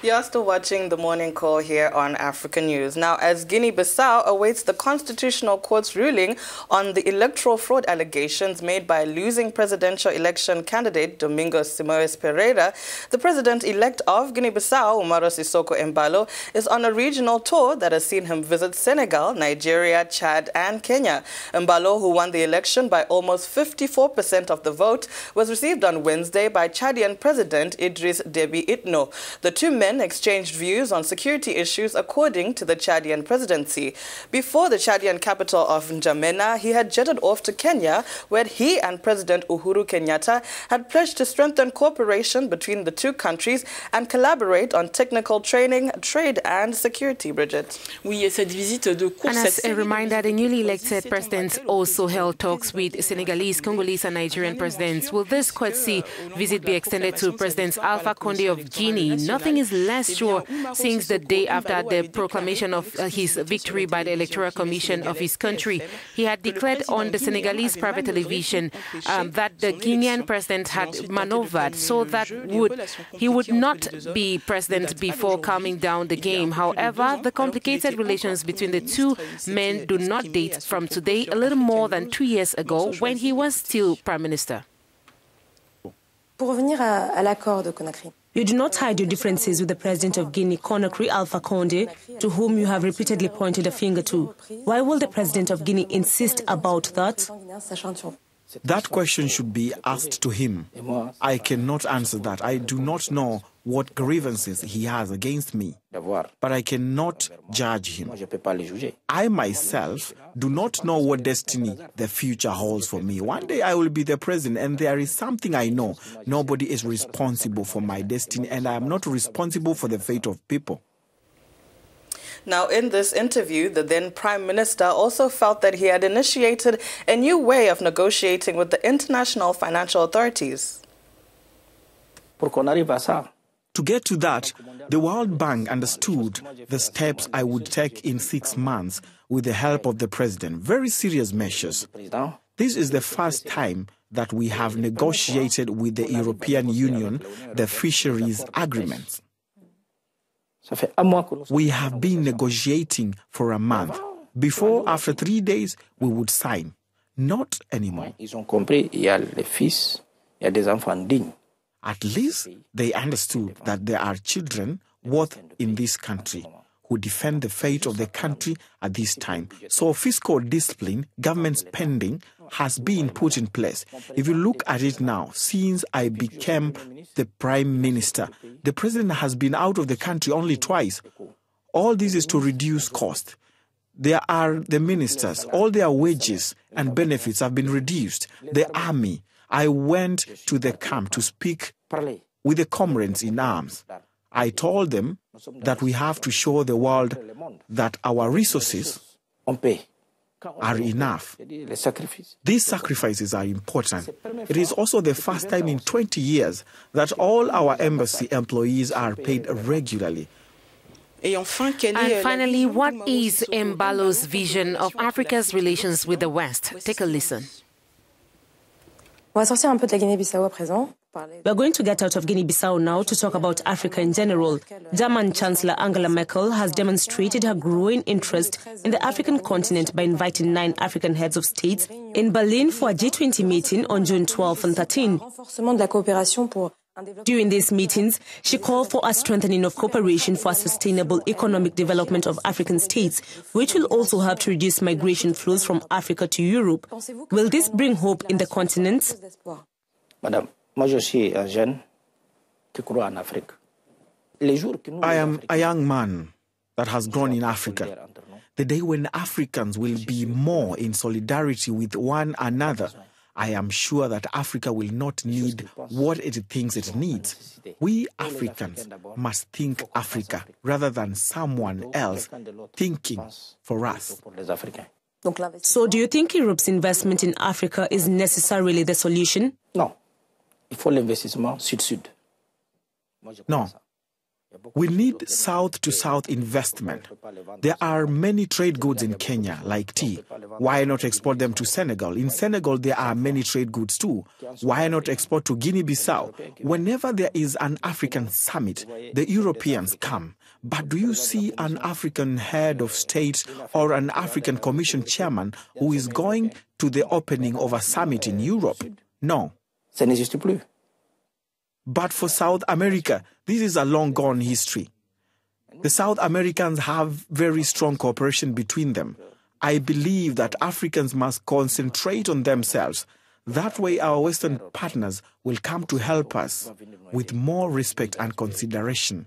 You're still watching the morning call here on African News. Now, as Guinea-Bissau awaits the Constitutional Court's ruling on the electoral fraud allegations made by losing presidential election candidate Domingo Simoes Pereira, the president-elect of Guinea-Bissau, Umaro Sissoko Embalo, is on a regional tour that has seen him visit Senegal, Nigeria, Chad, and Kenya. Embalo, who won the election by almost 54% of the vote, was received on Wednesday by Chadian President Idris Deby Itno. The two men men exchanged views on security issues according to the Chadian presidency. Before the Chadian capital of N'Djamena, he had jetted off to Kenya, where he and President Uhuru Kenyatta had pledged to strengthen cooperation between the two countries and collaborate on technical training, trade and security, Bridget. And as a reminder, the newly elected presidents also held talks with Senegalese, Congolese and Nigerian presidents. Will this courtesy visit be extended to President Alpha Conde of Guinea? Nothing is Last year, since the day after the proclamation of uh, his victory by the Electoral Commission of his country. He had declared on the Senegalese private television um, that the Guinean president had maneuvered so that would he would not be president before calming down the game. However, the complicated relations between the two men do not date from today, a little more than two years ago when he was still prime minister. Pour revenir à, à l'accord de Conakry. You do not hide your differences with the president of Guinea, Conakry Alpha Conde, to whom you have repeatedly pointed a finger to. Why will the president of Guinea insist about that? That question should be asked to him. I cannot answer that. I do not know what grievances he has against me, but I cannot judge him. I myself do not know what destiny the future holds for me. One day I will be the president, and there is something I know. Nobody is responsible for my destiny, and I am not responsible for the fate of people. Now, in this interview, the then Prime Minister also felt that he had initiated a new way of negotiating with the international financial authorities. To get to that, the World Bank understood the steps I would take in six months with the help of the president. Very serious measures. This is the first time that we have negotiated with the European Union the fisheries agreement. We have been negotiating for a month. Before, after three days, we would sign. Not anymore. At least they understood that there are children worth in this country who defend the fate of the country at this time. So, fiscal discipline, government spending has been put in place. If you look at it now, since I became the prime minister, the president has been out of the country only twice. All this is to reduce cost. There are the ministers, all their wages and benefits have been reduced. The army. I went to the camp to speak with the comrades in arms. I told them that we have to show the world that our resources are enough. These sacrifices are important. It is also the first time in 20 years that all our embassy employees are paid regularly. And euh, finally, what is Mbalo's vision of Africa's relations with the West? Take a listen. We're going to get out of Guinea Bissau now to talk about Africa in general. German Chancellor Angela Merkel has demonstrated her growing interest in the African continent by inviting nine African heads of states in Berlin for a G20 meeting on June 12 and 13. During these meetings, she called for a strengthening of cooperation for sustainable economic development of African states, which will also help to reduce migration flows from Africa to Europe. Will this bring hope in the continent? Madam, Moi, je suis un jeune qui croit en Afrique. I am a young man that has grown in Africa. The day when Africans will be more in solidarity with one another, I am sure that Africa will not need what it thinks it needs. We Africans must think Africa rather than someone else thinking for us. So, do you think Europe's investment in Africa is necessarily the solution? No il faut l'investissement sud-sud. Non. We need south to south investment. There are many trade goods in Kenya, like tea. Why not export them to Senegal? In Senegal, there are many trade goods too. Why not export to Guinea Bissau? Whenever there is an African summit, the Europeans come. But do you see an African head of state or an African commission chairman who is going to the opening of a summit in Europe? No. Ça n'existe plus. But for South America, this is a long gone history. The South Americans have very strong cooperation between them. I believe that Africans must concentrate on themselves. That way, our Western partners will come to help us with more respect and consideration.